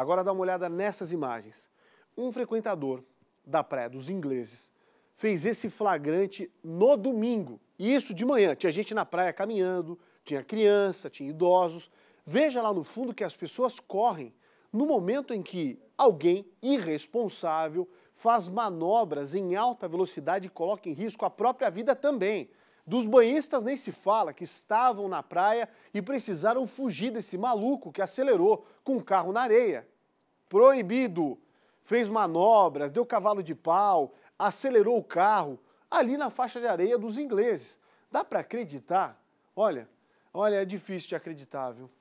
Agora dá uma olhada nessas imagens. Um frequentador da praia dos ingleses fez esse flagrante no domingo. E isso de manhã. Tinha gente na praia caminhando, tinha criança, tinha idosos. Veja lá no fundo que as pessoas correm no momento em que alguém irresponsável faz manobras em alta velocidade e coloca em risco a própria vida também. Dos banhistas nem se fala que estavam na praia e precisaram fugir desse maluco que acelerou com o carro na areia. Proibido! Fez manobras, deu cavalo de pau, acelerou o carro ali na faixa de areia dos ingleses. Dá para acreditar? Olha, olha, é difícil de acreditar, viu?